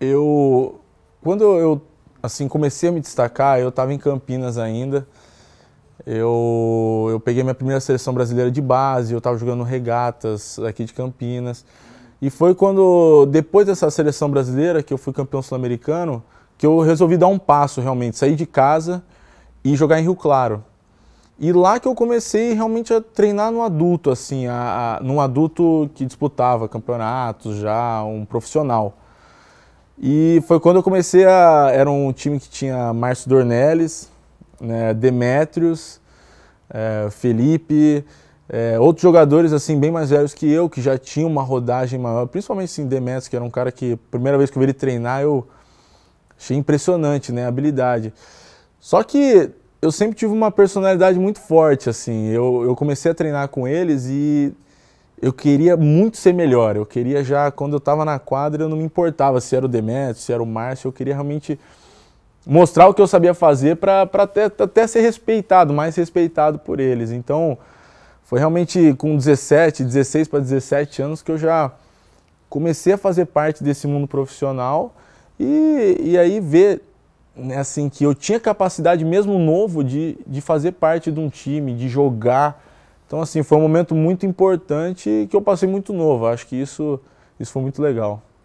eu quando eu assim comecei a me destacar, eu estava em Campinas ainda. Eu, eu peguei minha primeira seleção brasileira de base, eu estava jogando regatas aqui de Campinas. E foi quando, depois dessa seleção brasileira, que eu fui campeão sul-americano, que eu resolvi dar um passo realmente, sair de casa e jogar em Rio Claro. E lá que eu comecei realmente a treinar no adulto, assim, a, a num adulto que disputava campeonatos já, um profissional. E foi quando eu comecei a. Era um time que tinha Márcio Dornelles, né, Demetrios, é, Felipe, é, outros jogadores assim bem mais velhos que eu, que já tinham uma rodagem maior, principalmente assim, Demetrios, que era um cara que, primeira vez que eu vi ele treinar, eu achei impressionante né, a habilidade. Só que eu sempre tive uma personalidade muito forte, assim. Eu, eu comecei a treinar com eles e eu queria muito ser melhor. Eu queria já, quando eu estava na quadra, eu não me importava se era o Demetrio, se era o Márcio, eu queria realmente mostrar o que eu sabia fazer para até, até ser respeitado, mais respeitado por eles. Então, foi realmente com 17, 16 para 17 anos que eu já comecei a fazer parte desse mundo profissional e, e aí ver né, assim que eu tinha capacidade mesmo novo de, de fazer parte de um time, de jogar, então, assim, foi um momento muito importante que eu passei muito novo. Acho que isso, isso foi muito legal.